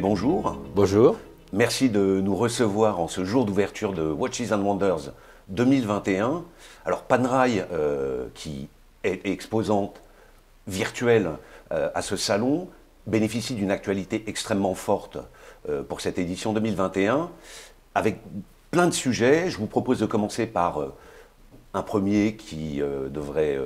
bonjour. Bonjour. Merci de nous recevoir en ce jour d'ouverture de Watches and Wonders 2021. Alors Panerai, euh, qui est exposante virtuelle euh, à ce salon, bénéficie d'une actualité extrêmement forte euh, pour cette édition 2021, avec plein de sujets. Je vous propose de commencer par un premier qui devrait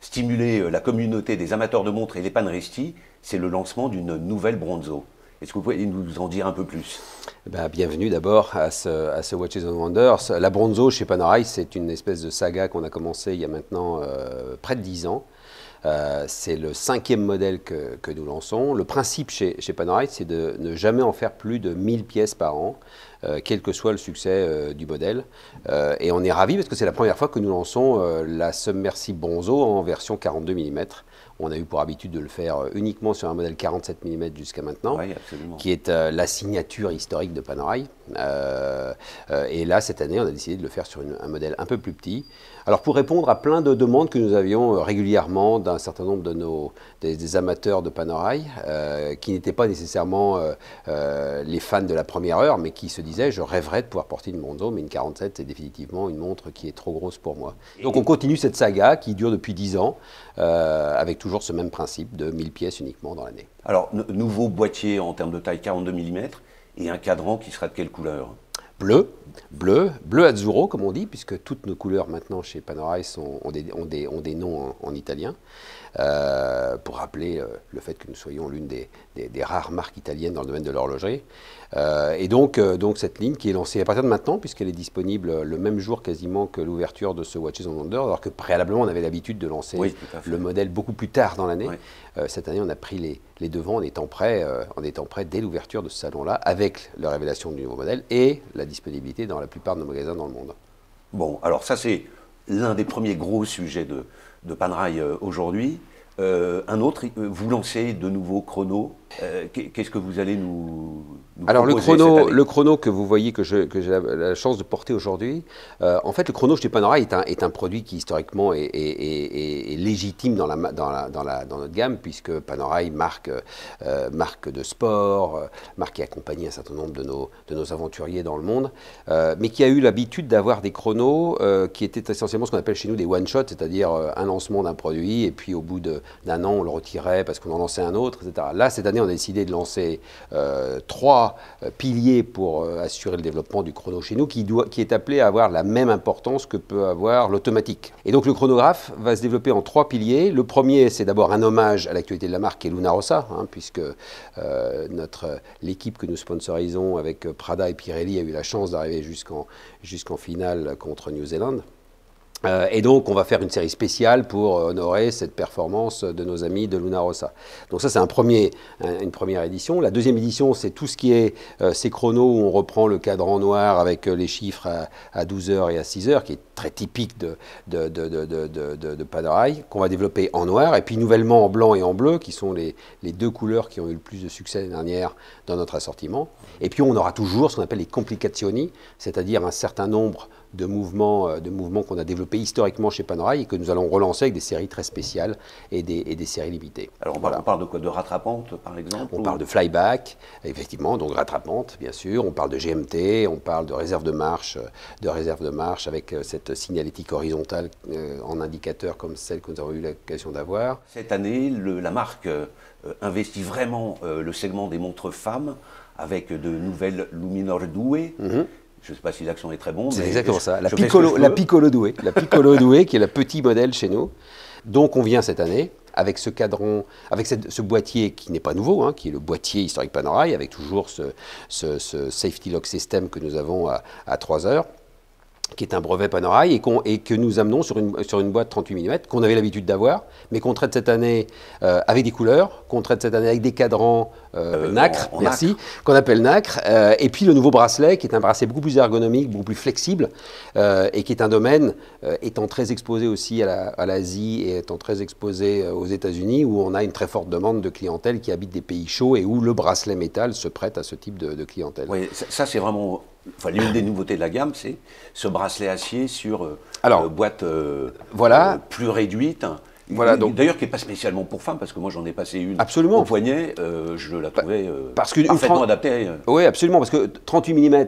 stimuler la communauté des amateurs de montres et les paneristis, c'est le lancement d'une nouvelle Bronzo. Est-ce que vous pouvez nous en dire un peu plus eh ben, bienvenue d'abord à ce, à ce Watches and Wonders. La Bronzo chez Panerai, c'est une espèce de saga qu'on a commencé il y a maintenant euh, près de 10 ans. Euh, c'est le cinquième modèle que, que, nous lançons. Le principe chez, chez Panerai, c'est de ne jamais en faire plus de 1000 pièces par an, euh, quel que soit le succès du modèle. et on est ravis parce que c'est la première fois que nous lançons la Submersible Bronzo en version 42 mm. On a eu pour habitude de le faire euh, uniquement sur un modèle 47 mm jusqu'à maintenant, qui est euh, la signature historique de Panerai. Euh, et là, cette année, on a décidé de le faire sur un modèle un peu plus petit. Alors pour répondre à plein de demandes que nous avions régulièrement d'un certain nombre de nos des, amateurs de Panerai, qui n'étaient pas nécessairement les fans de la première heure, mais qui se disaient je rêverais de pouvoir porter une Monzo, mais une 47 c'est définitivement une montre qui est trop grosse pour moi. Donc on continue cette saga qui dure depuis 10 ans, avec toujours toujours ce même principe de 1000 pièces uniquement dans l'année. Alors, nouveau boîtier en termes de taille 42 mm et un cadran qui sera de quelle couleur Bleu, bleu, bleu azzurro comme on dit, puisque toutes nos couleurs maintenant chez Panerai sont, ont, des, noms en italien. Euh, pour rappeler euh, le fait que nous soyons l'une des, rares marques italiennes dans le domaine de l'horlogerie. Euh, et donc, donc cette ligne qui est lancée à partir de maintenant, puisqu'elle est disponible le même jour quasiment que l'ouverture de ce Watches on Wonder, alors que préalablement on avait l'habitude de lancer le modèle beaucoup plus tard dans l'année. cette année, on a pris les, devants en étant prêt, en étant prêt dès l'ouverture de ce salon-là, avec la révélation du nouveau modèle et la disponibilité dans la plupart de nos magasins dans le monde. Bon, alors ça c'est l'un des premiers gros sujets de, de Panrail euh, aujourd'hui. Euh, un autre, euh, vous lancez de nouveaux chronos euh, qu'est-ce que vous allez nous, nous Alors le chrono, le chrono que vous voyez que j'ai la, chance de porter aujourd'hui, euh, en fait le chrono chez Panora est un, produit qui historiquement est, légitime dans, la, dans, dans notre gamme puisque Panora marque, euh, marque de sport, marque qui accompagne un certain nombre de nos, de nos aventuriers dans le monde, mais qui a eu l'habitude d'avoir des chronos qui étaient essentiellement ce qu'on appelle chez nous des one shot cest c'est-à-dire un lancement d'un produit et puis au bout d'un an on le retirait parce qu'on en lançait un autre, etc. Là cette année on a décidé de lancer euh, trois euh, piliers pour euh, assurer le développement du chrono chez nous, qui, qui est appelé à avoir la même importance que peut avoir l'automatique. Et donc le chronographe va se développer en trois piliers. Le premier, c'est d'abord un hommage à l'actualité de la marque, qui est Luna Rossa, hein, puisque l'équipe que nous sponsorisons avec Prada et Pirelli a eu la chance d'arriver jusqu'en jusqu'en finale contre New Zealand. Euh, et donc, on va faire une série spéciale pour euh, honorer cette performance de nos amis de Luna Rossa. Donc ça, c'est une première édition. La deuxième édition, c'est tout ce qui est euh, ces chronos où on reprend le cadran noir avec les chiffres à, 12h et à 6h, qui est très typique de, de, qu'on va développer en noir, et puis nouvellement en blanc et en bleu, qui sont les, les deux couleurs qui ont eu le plus de succès l'année dernière dans notre assortiment. Et puis, on aura toujours ce qu'on appelle les complicazioni, c'est-à-dire un certain nombre de mouvements, euh, de mouvements qu'on a développés historiquement chez Panerai et que nous allons relancer avec des séries très spéciales et des, et des séries limitées. Alors on, parle, on parle de quoi De rattrapante par exemple On parle de flyback, effectivement, donc rattrapante bien sûr, on parle de GMT, on parle de réserve de marche, de réserve de marche avec euh, cette signalétique horizontale euh, en indicateur comme celle que nous avons eu l'occasion d'avoir. Cette année, la marque investit vraiment le segment des montres femmes avec de nouvelles Luminor Doué. Mhm je ne sais pas si l'action est très bon. C'est exactement ça. La piccolo, la piccolo doué, La piccolo doué, qui est le petit modèle chez nous. Donc on vient cette année avec ce cadran, avec ce boîtier qui n'est pas nouveau, hein, qui est le boîtier historique Panorail, avec toujours ce, safety lock system que nous avons à, 3 heures qui est un brevet Panorail et, et, que nous amenons sur une, sur une boîte 38 mm qu'on avait l'habitude d'avoir, mais qu'on traite cette année euh, avec des couleurs, qu'on traite cette année avec des cadrans euh, euh, nacre, merci, qu'on appelle nacre, euh, et puis le nouveau bracelet, qui est un bracelet beaucoup plus ergonomique, beaucoup plus flexible, et qui est un domaine étant très exposé aussi à l'Asie et étant très exposé aux États-Unis, où on a une très forte demande de clientèle qui habite des pays chauds et où le bracelet métal se prête à ce type de, clientèle. Oui, ça, c'est vraiment l'une des nouveautés de la gamme, c'est ce bracelet acier sur boîte voilà. plus réduite. Hein, donc d'ailleurs qui n'est pas spécialement pour femmes parce que moi j'en ai passé une absolument. au poignet, euh, je la trouvais bah, euh, parce qu'une parfaitement adaptée. Euh. Oui, absolument parce que 38 mm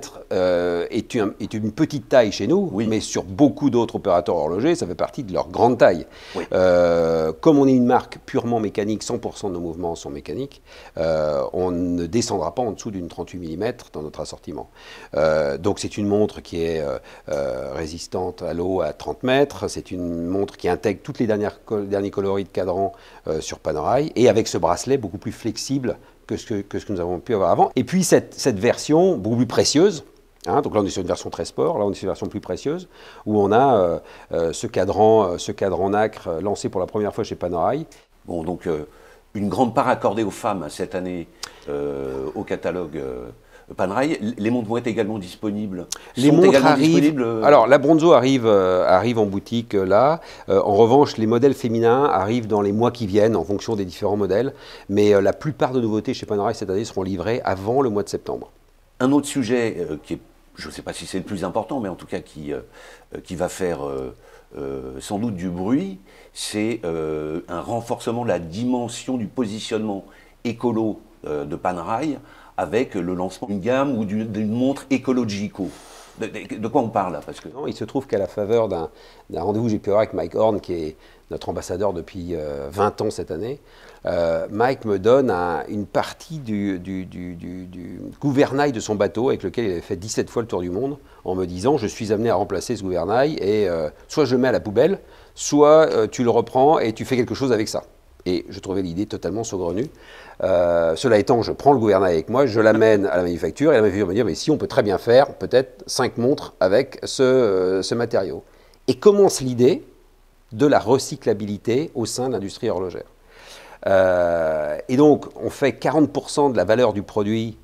est, une, petite taille chez nous, mais sur beaucoup d'autres opérateurs horlogers, ça fait partie de leur grande taille. comme on est une marque purement mécanique, 100% de nos mouvements sont mécaniques, on ne descendra pas en dessous d'une 38 mm dans notre assortiment. donc c'est une montre qui est résistante à l'eau à 30 mètres, c'est une montre qui intègre toutes les dernières cols le dernier coloris de cadran euh, sur Panerai, et avec ce bracelet beaucoup plus flexible que ce que, que, ce que nous avons pu avoir avant. Et puis cette, cette version beaucoup plus précieuse, hein, donc là, on est sur une version très sport, là, on est sur une version plus précieuse, où on a euh, euh, ce, cadran, ce cadran nacre lancé pour la première fois chez Panerai. Bon, donc une grande part accordée aux femmes hein, cette année au catalogue Panerai, les montres vont être également disponibles. Les montres arrivent. Euh, Alors la Bronzo arrive, euh, en boutique euh, là. en revanche, les modèles féminins arrivent dans les mois qui viennent en fonction des différents modèles. Mais la plupart de nouveautés chez Panerai cette année seront livrées avant le mois de septembre. Un autre sujet qui je ne sais pas si c'est le plus important, mais en tout cas qui, qui va faire sans doute du bruit, c'est un renforcement de la dimension du positionnement écolo de Panerai avec le lancement d'une gamme ou d'une montre écologico. De, quoi on parle là Parce que... il se trouve qu'à la faveur d'un rendez-vous que j'ai pu avoir avec Mike Horn, qui est notre ambassadeur depuis 20 euh, ans cette année, euh, Mike me donne une partie du, gouvernail de son bateau avec lequel il avait fait 17 fois le tour du monde en me disant je suis amené à remplacer ce gouvernail et euh, soit je le mets à la poubelle, soit tu le reprends et tu fais quelque chose avec ça. Et je trouvais l'idée totalement saugrenue. Euh, cela étant, je prends le gouvernail avec moi, je l'amène à la manufacture, et la manufacture me dit, mais si on peut très bien faire, peut-être cinq montres avec euh, ce, matériau. Et commence l'idée de la recyclabilité au sein de l'industrie horlogère. Euh, et donc, on fait 40% de la valeur du produit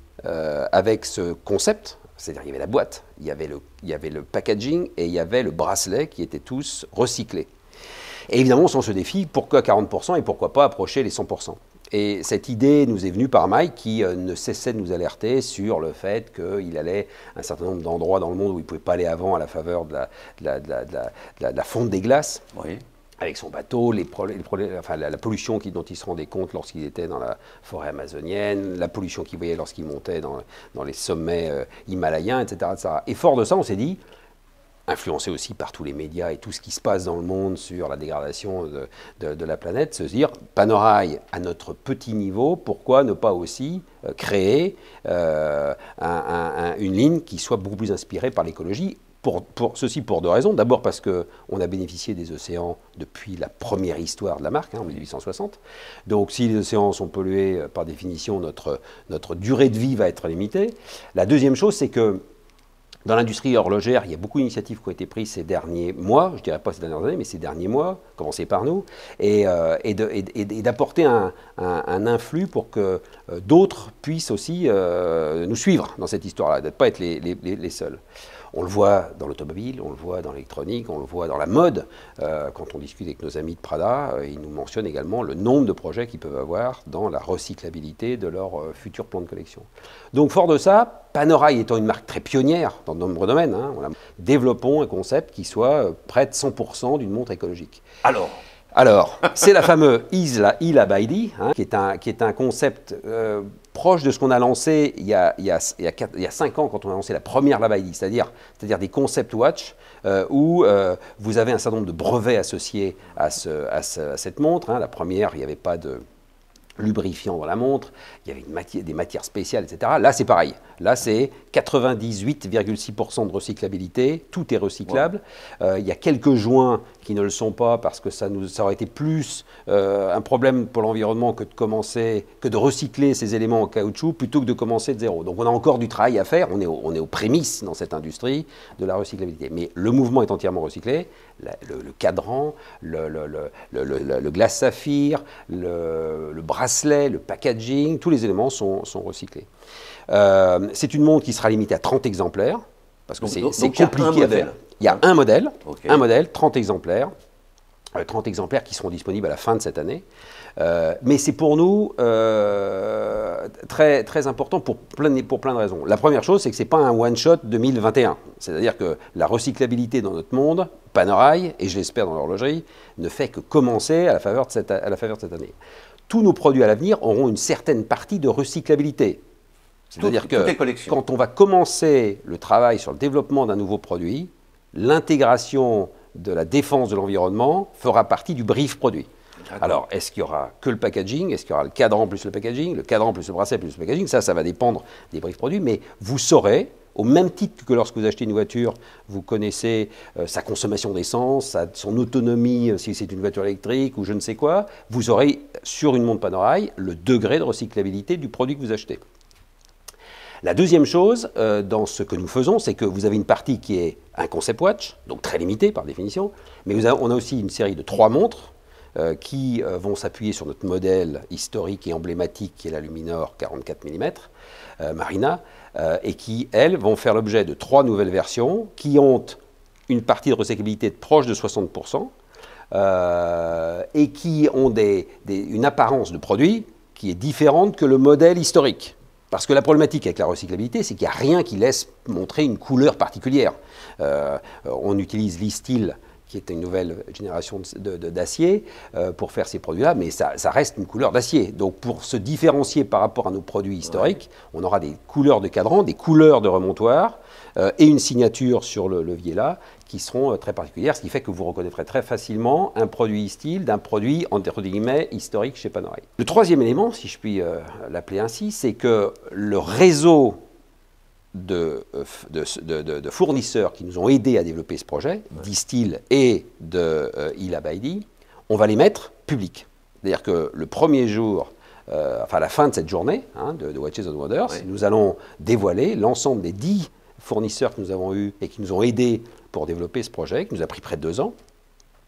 avec ce concept, c'est-à-dire, il y avait la boîte, il y avait, le, il y avait le packaging et il y avait le bracelet qui étaient tous recyclés. Et évidemment, sans ce défi, pourquoi 40% et pourquoi pas approcher les 100% et cette idée nous est venue par Mike qui euh, ne cessait de nous alerter sur le fait qu'il allait à un certain nombre d'endroits dans le monde où il ne pouvait pas aller avant à la faveur de la, la, fonte des glaces. Avec son bateau, les la, pollution dont il se rendait compte lorsqu'il était dans la forêt amazonienne, la pollution qu'il voyait lorsqu'il montait dans, les sommets euh, himalayens, etc., Et fort de ça, on s'est dit, influencé aussi par tous les médias et tout ce qui se passe dans le monde sur la dégradation de, la planète, se dire, Panorail, à notre petit niveau, pourquoi ne pas aussi euh, créer euh, une ligne qui soit beaucoup plus inspirée par l'écologie pour, pour, ceci pour deux raisons. D'abord parce qu'on a bénéficié des océans depuis la première histoire de la marque, hein, en 1860. Donc si les océans sont pollués, euh, par définition, notre, notre durée de vie va être limitée. La deuxième chose, c'est que dans l'industrie horlogère, il y a beaucoup d'initiatives qui ont été prises ces derniers mois, je dirais pas ces dernières années, mais ces derniers mois, commencer par nous, et, euh, d'apporter un, influx pour que euh, d'autres puissent aussi euh, nous suivre dans cette histoire-là, de ne pas être les seuls. On le voit dans l'automobile, on le voit dans l'électronique, on le voit dans la mode. Euh, quand on discute avec nos amis de Prada, euh, ils nous mentionnent également le nombre de projets qu'ils peuvent avoir dans la recyclabilité de leur euh, futur plan de collection. Donc fort de ça, Panerai étant une marque très pionnière dans de nombreux domaines, hein, développons un concept qui soit près de 100% d'une montre écologique. Alors alors, c'est la fameuse Isla Il hein, qui, est un, qui est un concept proche de ce qu'on a lancé il y a, il, y a, il, y a 5 ans quand on a lancé la première Lab ID, c'est-à-dire, c'est-à-dire des concept watch euh, où euh, vous avez un certain nombre de brevets associés à, ce, à, cette montre. Hein. La première, il n'y avait pas de lubrifiant dans la montre, il y avait des matières spéciales, etc. Là, c'est pareil. Là, c'est 98,6% de recyclabilité, tout est recyclable. Euh, il y a quelques joints qui ne le sont pas parce que ça, nous, aurait été plus euh, un problème pour l'environnement que de commencer, que de recycler ces éléments en caoutchouc plutôt que de commencer de zéro. Donc on a encore du travail à faire, on est, on est aux prémices dans cette industrie de la recyclabilité. Mais le mouvement est entièrement recyclé, le, cadran, le, le, le glace saphir, le, bras bracelet, le packaging, tous les éléments sont, recyclés. Euh, c'est une montre qui sera limitée à 30 exemplaires, parce que c'est compliqué à faire. Il y a un modèle, un modèle, 30 exemplaires, 30 euh, exemplaires qui seront disponibles à la fin de cette année. Euh, mais c'est pour nous très, très important pour plein, de, pour raisons. La première chose, c'est que ce n'est pas un one-shot 2021. C'est-à-dire que la recyclabilité dans notre monde, Panerai, et je l'espère dans l'horlogerie, ne fait que commencer à la faveur de cette année tous nos produits à l'avenir auront une certaine partie de recyclabilité. C'est-à-dire que quand on va commencer le travail sur le développement d'un nouveau produit, l'intégration de la défense de l'environnement fera partie du brief produit. Alors, est-ce qu'il y aura que le packaging Est-ce qu'il y aura le cadran plus le packaging Le cadran plus le bracelet plus le packaging Ça, ça va dépendre des briefs produits, mais vous saurez, au même titre que lorsque vous achetez une voiture, vous connaissez euh, sa consommation d'essence, son autonomie, euh, si c'est une voiture électrique ou je ne sais quoi, vous aurez sur une montre panoramique, le degré de recyclabilité du produit que vous achetez. La deuxième chose euh, dans ce que nous faisons, c'est que vous avez une partie qui est un concept watch, donc très limitée par définition, mais on a aussi une série de trois montres euh, qui euh, vont s'appuyer sur notre modèle historique et emblématique qui est la Luminor 44 mm Marina, et qui, elles, vont faire l'objet de trois nouvelles versions qui ont une partie de recyclabilité proche de 60%, euh, et qui ont une apparence de produit qui est différente que le modèle historique. Parce que la problématique avec la recyclabilité, c'est qu'il n'y a rien qui laisse montrer une couleur particulière. Euh, on utilise l'istyle qui est une nouvelle génération d'acier, euh, pour faire ces produits-là, mais ça, ça, reste une couleur d'acier. Donc pour se différencier par rapport à nos produits historiques, on aura des couleurs de cadran, des couleurs de remontoir, euh, et une signature sur le levier là, qui seront euh, très particulières, ce qui fait que vous reconnaîtrez très facilement un produit style d'un produit, entre guillemets, historique chez Panerai. Le troisième élément, si je puis l'appeler ainsi, c'est que le réseau euh, de, fournisseurs qui nous ont aidés à développer ce projet, ouais. et de euh, on va les mettre publics. C'est-à-dire que le premier jour, euh, enfin la fin de cette journée hein, de, Watches and Wonders, nous allons dévoiler l'ensemble des dix fournisseurs que nous avons eus et qui nous ont aidés pour développer ce projet, qui nous a pris près de deux ans,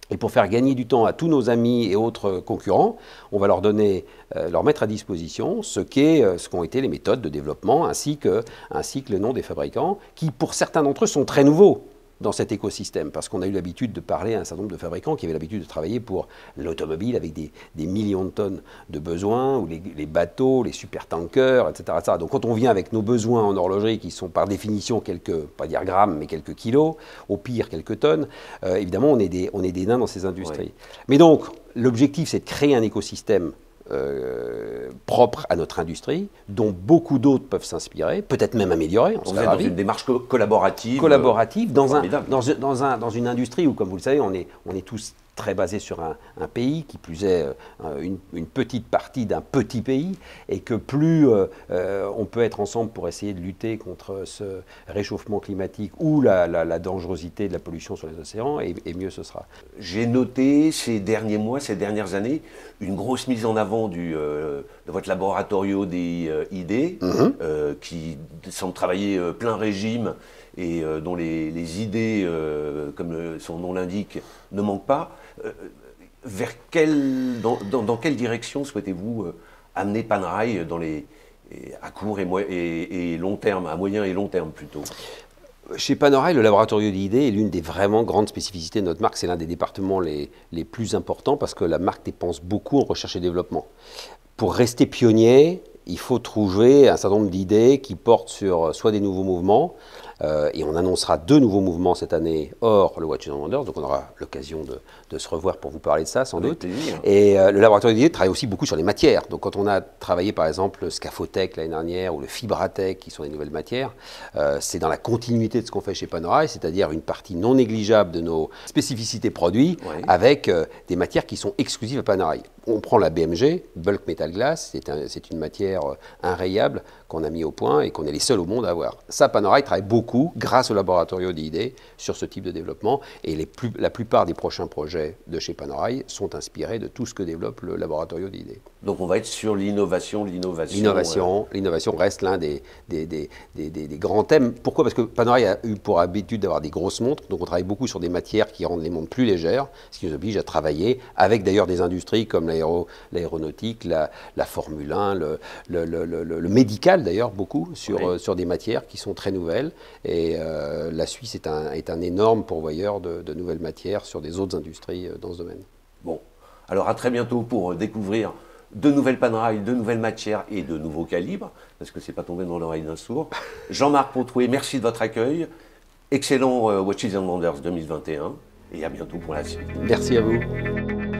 et pour faire gagner du temps à tous nos amis et autres concurrents, on va leur donner, euh, leur mettre à disposition ce qu'est, euh, ce qu'ont été les méthodes de développement ainsi que, ainsi que le nom des fabricants, qui pour certains d'entre eux sont très nouveaux dans cet écosystème, parce qu'on a eu l'habitude de parler à un certain nombre de fabricants qui avaient l'habitude de travailler pour l'automobile avec des, millions de tonnes de besoins, ou les, bateaux, les supertankers, etc., etc., Donc quand on vient avec nos besoins en horlogerie, qui sont par définition quelques, pas dire grammes, mais quelques kilos, au pire quelques tonnes, euh, évidemment on est, des, on est des nains dans ces industries. Mais donc l'objectif c'est de créer un écosystème euh, propre propres à notre industrie, dont beaucoup d'autres peuvent s'inspirer, peut-être même améliorer. On Vous dans une démarche collaborative. Collaborative, euh, dans, un, dans, un, dans, une industrie où, comme vous le savez, on est, on est tous très basé sur un, pays, qui plus est euh, une, petite partie d'un petit pays, et que plus euh, euh, on peut être ensemble pour essayer de lutter contre ce réchauffement climatique ou la, dangerosité de la pollution sur les océans, et, mieux ce sera. J'ai noté ces derniers mois, ces dernières années, une grosse mise en avant du, de votre laboratorio des idées, mhm. qui semble travailler plein régime et euh, dont les, idées, euh, comme son nom l'indique, ne manquent pas, euh, vers quelle, dans, dans, quelle direction souhaitez-vous amener Panerai dans les, à court et, et, et, long terme, à moyen et long terme plutôt chez Panerai, le laboratoire d'idées est l'une des vraiment grandes spécificités de notre marque. C'est l'un des départements les, les plus importants parce que la marque dépense beaucoup en recherche et développement. Pour rester pionnier, il faut trouver un certain nombre d'idées qui portent sur soit des nouveaux mouvements, euh, et on annoncera deux nouveaux mouvements cette année hors le Watch and Wonders, donc on aura l'occasion de, se revoir pour vous parler de ça sans doute. Et euh, le laboratoire d'idées travaille aussi beaucoup sur les matières. Donc quand on a travaillé par exemple le ScaphoTech l'année dernière ou le Fibratech, qui sont des nouvelles matières, euh, c'est dans la continuité de ce qu'on fait chez Panerai, c'est-à-dire une partie non négligeable de nos spécificités produits avec des matières qui sont exclusives à Panerai on prend la BMG, Bulk Metal Glass, c'est une matière euh, inrayable qu'on a mis au point et qu'on est les seuls au monde à avoir. Ça, Panerai travaille beaucoup, grâce au laboratoire d'idées sur ce type de développement. Et la plupart des prochains projets de chez Panerai sont inspirés de tout ce que développe le laboratoire d'idées. Donc on va être sur l'innovation, l'innovation. L'innovation, euh, reste l'un des grands thèmes. Pourquoi Parce que Panerai a eu pour habitude d'avoir des grosses montres, donc on travaille beaucoup sur des matières qui rendent les montres plus légères, ce qui nous oblige à travailler avec d'ailleurs des industries comme la l'aéronautique, la, Formule 1, le, médical d'ailleurs beaucoup sur, euh, sur des matières qui sont très nouvelles. Et euh, la Suisse est un, est un énorme pourvoyeur de, nouvelles matières sur des autres industries euh, dans ce domaine. Bon, alors à très bientôt pour découvrir de nouvelles panrailles, de nouvelles matières et de nouveaux calibres, parce que c'est pas tombé dans l'oreille d'un sourd. Jean-Marc Pontroué, merci de votre accueil. Excellent Watches and Wonders 2021 et à bientôt pour la suite. Merci à vous.